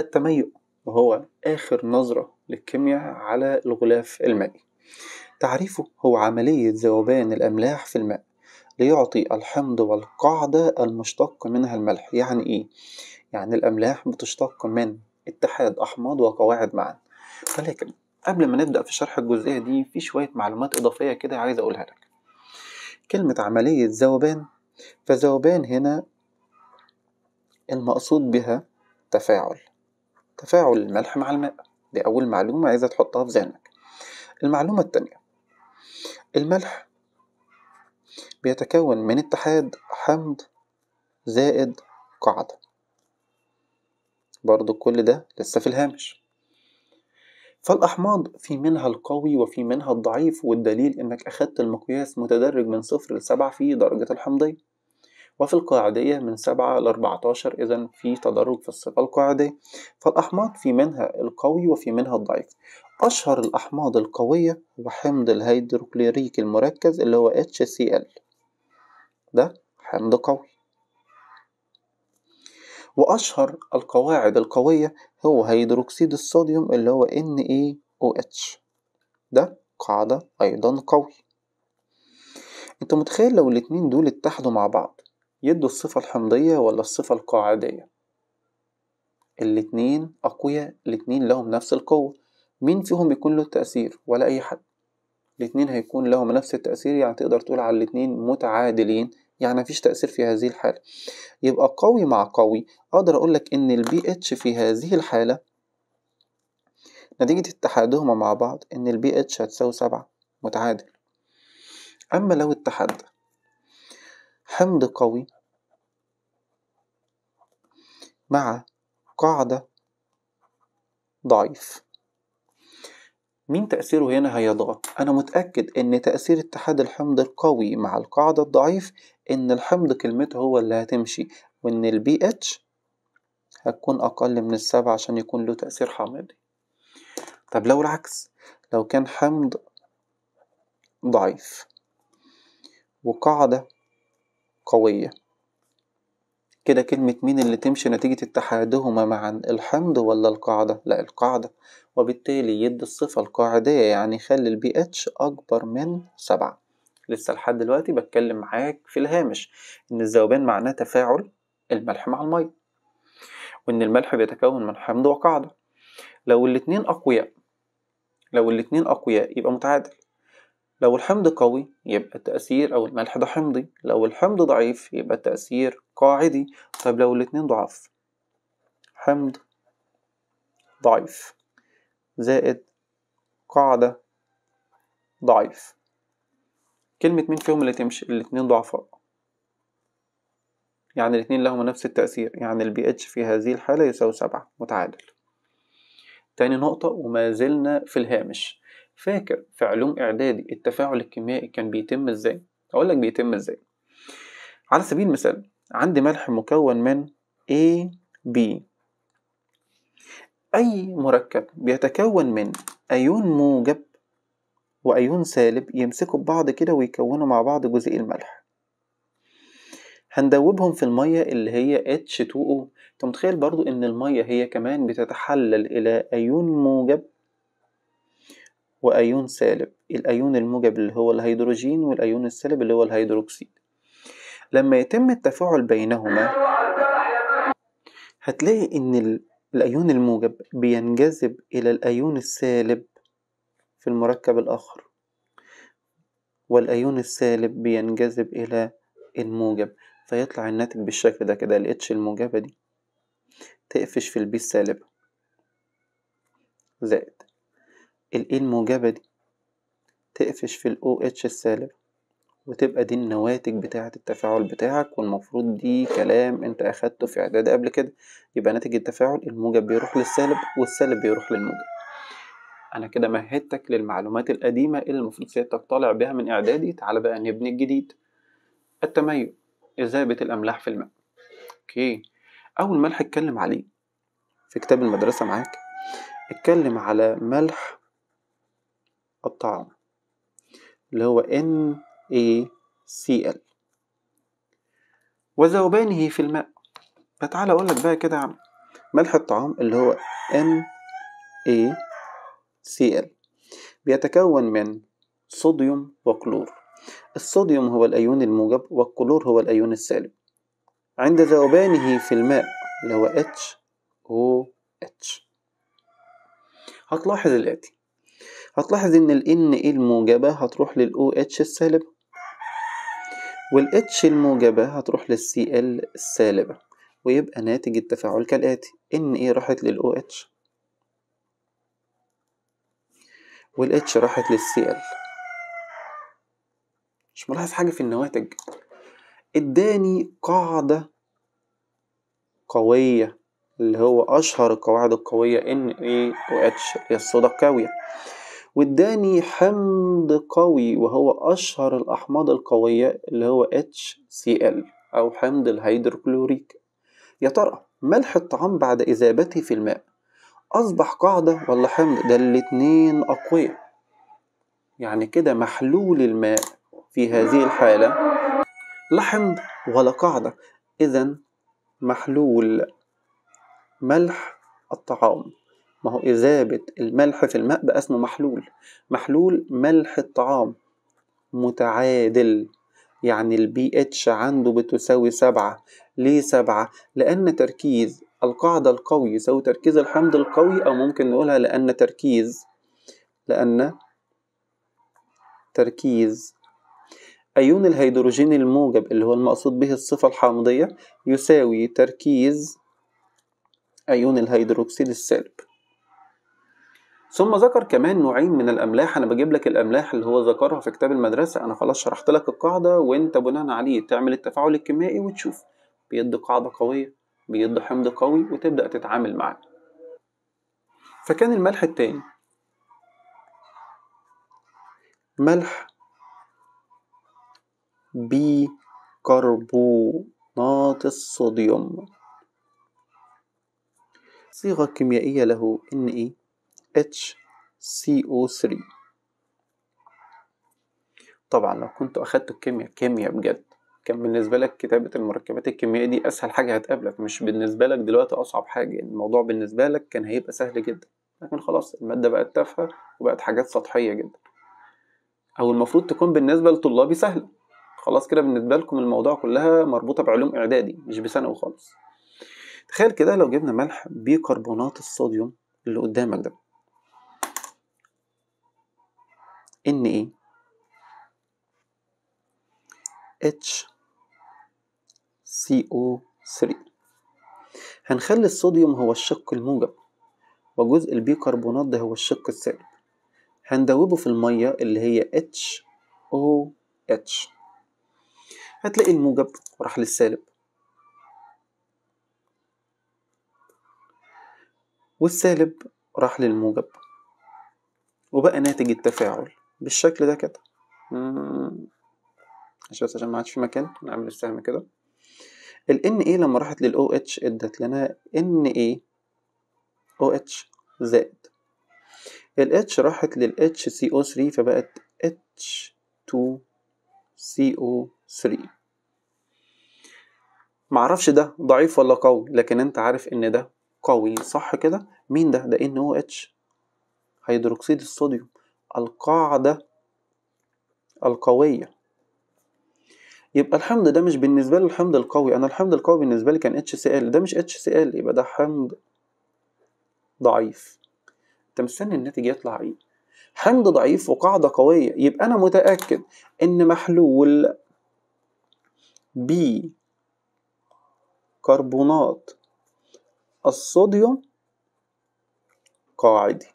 التميؤ وهو آخر نظرة للكيمياء على الغلاف المائي تعريفه هو عملية ذوبان الأملاح في الماء ليعطي الحمض والقاعدة المشتق منها الملح يعني إيه؟ يعني الأملاح بتشتق من اتحاد أحماض وقواعد معا ولكن قبل ما نبدأ في شرح الجزئية دي في شوية معلومات إضافية كده عايز أقولها لك كلمة عملية ذوبان فذوبان هنا المقصود بها تفاعل تفاعل الملح مع الماء دي أول معلومة عايزة تحطها في ذهنك المعلومة التانية الملح بيتكون من اتحاد حمض زائد قاعدة برضو كل ده لسه في الهامش فالأحماض في منها القوي وفي منها الضعيف والدليل إنك أخدت المقياس متدرج من صفر لسبعة في درجة الحمضية وفي القاعدية من 7 ل 14 إذا في تدرج في الصفة القاعدية فالأحماض في منها القوي وفي منها الضعيف أشهر الأحماض القوية هو حمض الهيدروكلوريك المركز اللي هو HCl ده حمض قوي وأشهر القواعد القوية هو هيدروكسيد الصوديوم اللي هو NaOH ده قاعدة أيضا قوي انت متخيل لو الاتنين دول اتحدوا مع بعض يدوا الصفة الحمضية ولا الصفة القاعدية الاتنين أقوياء الاتنين لهم نفس القوة مين فيهم يكون له تأثير ولا أي حد الاتنين هيكون لهم نفس التأثير يعني تقدر تقول على الاتنين متعادلين يعني مفيش تأثير في هذه الحالة يبقى قوي مع قوي أقدر أقولك إن البي اتش في هذه الحالة نتيجة اتحادهما مع بعض إن البي اتش هتساوي سبعة متعادل أما لو اتحد حمض قوي مع قاعدة ضعيف مين تأثيره هنا هيضغط أنا متأكد إن تأثير اتحاد الحمض القوي مع القاعدة الضعيف إن الحمض كلمته هو اللي هتمشي وإن الـ pH هتكون أقل من السبعة عشان يكون له تأثير حامضي طب لو العكس لو كان حمض ضعيف وقاعدة قوية كده كلمة مين اللي تمشي نتيجة اتحادهما معا الحمض ولا القاعدة؟ لا القاعدة وبالتالي يدي الصفة القاعدية يعني يخلي البي اتش أكبر من سبعة لسه لحد دلوقتي بتكلم معاك في الهامش إن الذوبان معناه تفاعل الملح مع المية وإن الملح بيتكون من حمض وقاعدة لو الاتنين أقوياء لو الاتنين أقوياء يبقى متعادل لو الحمض قوي يبقى التأثير أو الملح ده حمضي لو الحمض ضعيف يبقى التأثير قاعدي طب لو الاتنين ضعاف حمض ضعيف زائد قاعدة ضعيف كلمة مين فيهم اللي تمشي الاتنين ضعفاء يعني الاتنين لهما نفس التأثير يعني البي اتش في هذه الحالة يساوي سبعة متعادل تاني نقطة وما زلنا في الهامش فاكر في علوم إعدادي التفاعل الكيميائي كان بيتم إزاي؟ أقول لك بيتم إزاي على سبيل المثال عندي ملح مكون من A B أي مركب بيتكون من أيون موجب وأيون سالب يمسكوا ببعض كده ويكونوا مع بعض جزيء الملح هندوبهم في المية اللي هي H2O انت متخيل برضو ان المية هي كمان بتتحلل الى ايون موجب وايون سالب الايون الموجب اللي هو الهيدروجين والايون السالب اللي هو الهيدروكسيد لما يتم التفاعل بينهما هتلاقي ان الايون الموجب بينجذب الى الايون السالب في المركب الاخر والايون السالب بينجذب الى الموجب فيطلع الناتج بالشكل ده كده الاتش الموجبه دي تقفش في البي السالبه زائد الإيه الموجبة دي تقفش في الأو OH السالب وتبقى دي النواتج بتاعة التفاعل بتاعك والمفروض دي كلام انت اخدته في اعداد قبل كده يبقى ناتج التفاعل الموجب بيروح للسالب والسالب بيروح للموجب انا كده مهدتك للمعلومات القديمة اللي المفروض سيادتك طالع بها من اعدادي تعالى بقى نبني الجديد التميز إذابة الأملاح في الماء اوكي أول ملح اتكلم عليه في كتاب المدرسة معاك اتكلم على ملح الطعام اللي هو NaCl وذوبانه في الماء فتعالى أقول لك بقى كده يا عم ملح الطعام اللي هو NaCl بيتكون من صوديوم وكلور الصوديوم هو الأيون الموجب والكلور هو الأيون السالب عند ذوبانه في الماء اللي هو HOH هتلاحظ الآتي هتلاحظ ان ال Na الموجبة هتروح لل OH السالبة وال H الموجبة هتروح لل Cl السالبة ويبقى ناتج التفاعل كالآتي Na راحت لل OH وال H راحت لل Cl مش ملاحظ حاجة في النواتج اداني قاعدة قوية اللي هو أشهر القواعد القوية هي الصودا الكاوية واداني حمض قوي وهو اشهر الاحماض القويه اللي هو HCl او حمض الهيدروكلوريك يا ترى ملح الطعام بعد اذابته في الماء اصبح قاعده ولا حمض ده الاتنين اقوياء يعني كده محلول الماء في هذه الحاله لا حمض ولا قاعده اذا محلول ملح الطعام ما هو إذابة الملح في الماء بقى اسمه محلول محلول ملح الطعام متعادل يعني البي اتش عنده بتساوي سبعة ليه سبعة؟ لأن تركيز القاعدة القوي يساوي تركيز الحمض القوي أو ممكن نقولها لأن تركيز لأن تركيز أيون الهيدروجين الموجب اللي هو المقصود به الصفة الحامضية يساوي تركيز أيون الهيدروكسيد السالب ثم ذكر كمان نوعين من الاملاح انا بجيب لك الاملاح اللي هو ذكرها في كتاب المدرسه انا خلاص شرحت لك القاعده وانت بناء عليه تعمل التفاعل الكيميائي وتشوف بيدي قاعده قويه بيدي حمض قوي وتبدا تتعامل معاه فكان الملح التاني ملح بيكربونات الصوديوم صيغة كيميائية له Na HCO3 طبعا لو كنت أخدت الكيمياء كيمياء بجد كان بالنسبة لك كتابة المركبات الكيميائية دي أسهل حاجة هتقابلك مش بالنسبة لك دلوقتي أصعب حاجة الموضوع بالنسبة لك كان هيبقى سهل جدا لكن خلاص المادة بقت تافهة وبقت حاجات سطحية جدا أو المفروض تكون بالنسبة لطلابي سهلة خلاص كده بالنسبة لكم الموضوع كلها مربوطة بعلوم إعدادي مش بثانوي خالص تخيل كده لو جبنا ملح بيكربونات الصوديوم اللي قدامك ده ان ايه اتش سي او 3 هنخلي الصوديوم هو الشق الموجب وجزء البيكربونات ده هو الشق السالب هندوبه في المية اللي هي اتش او اتش هتلاقي الموجب راح للسالب والسالب راح للموجب وبقى ناتج التفاعل بالشكل ده كده عشان بس عشان ما عادش في مكان نعمل السهم كده ال Na لما راحت لل OH ادت لنا Na OH زائد ال H راحت لل HCO3 فبقت H2CO3 معرفش ده ضعيف ولا قوي لكن انت عارف ان ده قوي صح كده مين ده ده NOH هيدروكسيد الصوديوم القاعدة القوية يبقى الحمض ده مش بالنسبة لي الحمض القوي أنا الحمض القوي بالنسبة لي كان HCl ده مش HCl يبقى ده حمض ضعيف أنت مستني الناتج يطلع إيه حمض ضعيف وقاعدة قوية يبقى أنا متأكد إن محلول بي كربونات الصوديوم قاعدي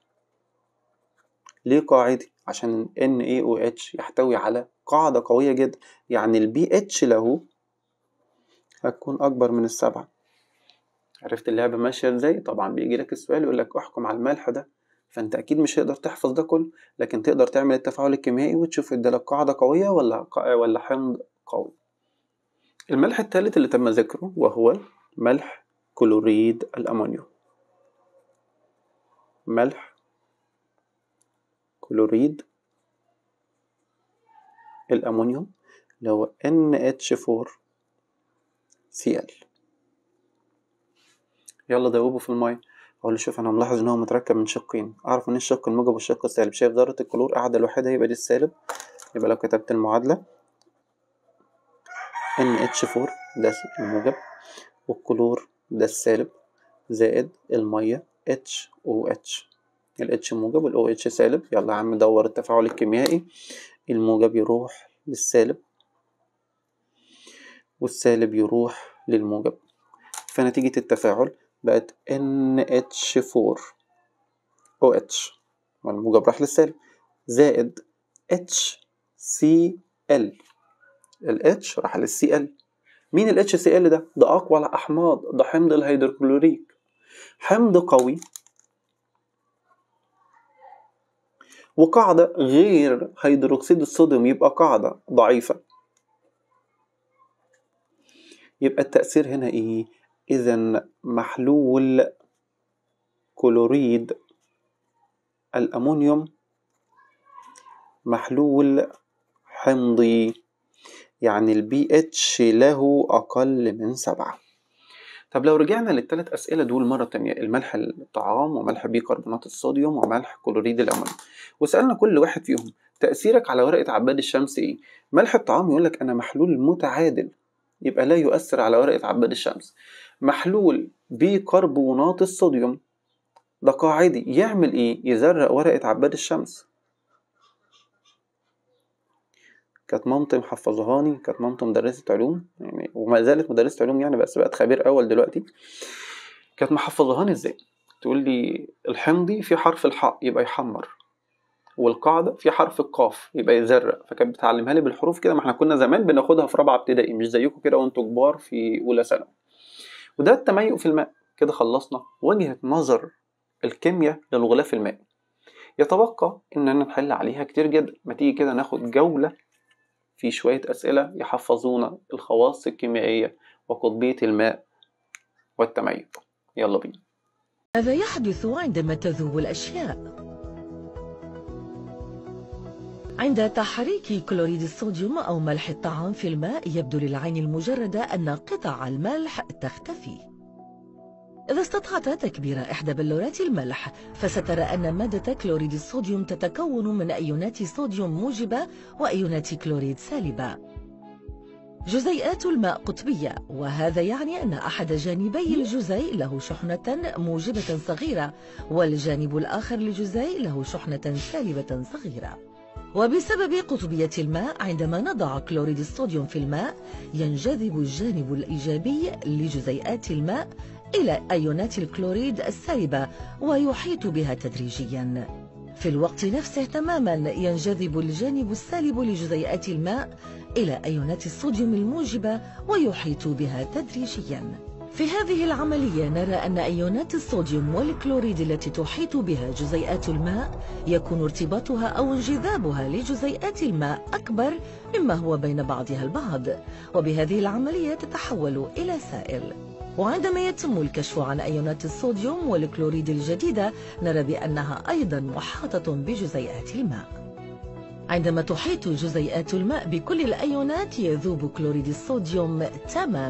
ليه قاعدي عشان NaOH يحتوي على قاعدة قوية جدا يعني البي اتش له هتكون أكبر من السبعة عرفت اللعبة ماشية ازاي؟ طبعا بيجي لك السؤال يقول لك احكم على الملح ده فانت اكيد مش هتقدر تحفظ ده كله لكن تقدر تعمل التفاعل الكيميائي وتشوف ادالك قاعدة قوية ولا ولا حمض قوي الملح الثالث اللي تم ذكره وهو ملح كلوريد الأمونيوم ملح كلوريد الأمونيوم اللي هو NH4Cl يلا دوبه في المية أقول له شوف أنا ملاحظ إن هو متركب من شقين أعرف إن الشق الموجب والشق السالب شايف ذرة الكلور قاعدة لوحدها يبقى دي السالب يبقى لو كتبت المعادلة NH4 ده الموجب والكلور ده السالب زائد المية HOH الاتش موجب والاو اتش سالب يلا يا عم دور التفاعل الكيميائي الموجب يروح للسالب والسالب يروح للموجب فنتيجة التفاعل بقت NH4 OH والموجب راح للسالب زائد HCl ال H راح للCl مين ال HCl ده؟ ده أقوى الأحماض ده حمض الهيدروكلوريك حمض قوي وقاعدة غير هيدروكسيد الصوديوم يبقى قاعدة ضعيفة يبقى التأثير هنا إيه؟ إذا محلول كلوريد الأمونيوم محلول حمضي يعني البي اتش له أقل من سبعة طب لو رجعنا للتلات أسئلة دول مرة تانية الملح الطعام وملح بيكربونات الصوديوم وملح كلوريد الأمونيوم وسألنا كل واحد فيهم تأثيرك على ورقة عباد الشمس إيه؟ ملح الطعام يقول لك أنا محلول متعادل يبقى لا يؤثر على ورقة عباد الشمس محلول بيكربونات الصوديوم ده قاعدي يعمل إيه؟ يزرق ورقة عباد الشمس كانت مامتي محفظهاني كانت مامتي مدرسة علوم يعني وما زالت مدرسة علوم يعني بس بقت خبير أول دلوقتي كانت محفظهاني إزاي تقول لي الحمضي في حرف الحاء يبقى يحمر والقاعدة في حرف القاف يبقى يزرق فكانت بتعلمها لي بالحروف كده ما احنا كنا زمان بناخدها في رابعة ابتدائي مش زيكم كده وانتوا كبار في أولى ثانوي وده التميق في الماء كده خلصنا وجهة نظر الكيمياء للغلاف المائي يتبقى اننا نحل عليها كتير جدا ما تيجي كده ناخد جولة في شوية أسئلة يحفظونا الخواص الكيميائية وقطبية الماء والتميز يلا بينا ماذا يحدث عندما تذوب الأشياء؟ عند تحريك كلوريد الصوديوم أو ملح الطعام في الماء يبدو للعين المجردة أن قطع الملح تختفي إذا استطعت تكبير إحدى بلورات الملح فسترى أن مادة كلوريد الصوديوم تتكون من أيونات صوديوم موجبة وأيونات كلوريد سالبة جزيئات الماء قطبية وهذا يعني أن أحد جانبي الجزيء له شحنة موجبة صغيرة والجانب الآخر للجزيء له شحنة سالبة صغيرة وبسبب قطبية الماء عندما نضع كلوريد الصوديوم في الماء ينجذب الجانب الإيجابي لجزيئات الماء إلى أيونات الكلوريد السائبة ويحيط بها تدريجيا في الوقت نفسه تماما ينجذب الجانب السالب لجزيئات الماء إلى أيونات الصوديوم الموجبة ويحيط بها تدريجيا في هذه العملية نرى أن أيونات الصوديوم والكلوريد التي تحيط بها جزيئات الماء يكون ارتباطها أو انجذابها لجزيئات الماء أكبر مما هو بين بعضها البعض وبهذه العملية تتحول إلى سائل وعندما يتم الكشف عن أيونات الصوديوم والكلوريد الجديدة نرى بأنها أيضا محاطة بجزيئات الماء عندما تحيط جزيئات الماء بكل الأيونات يذوب كلوريد الصوديوم تماما